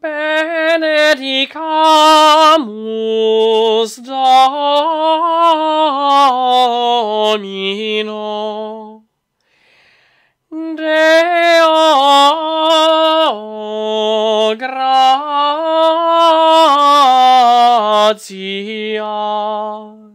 Benedicamus Domino Deo gratias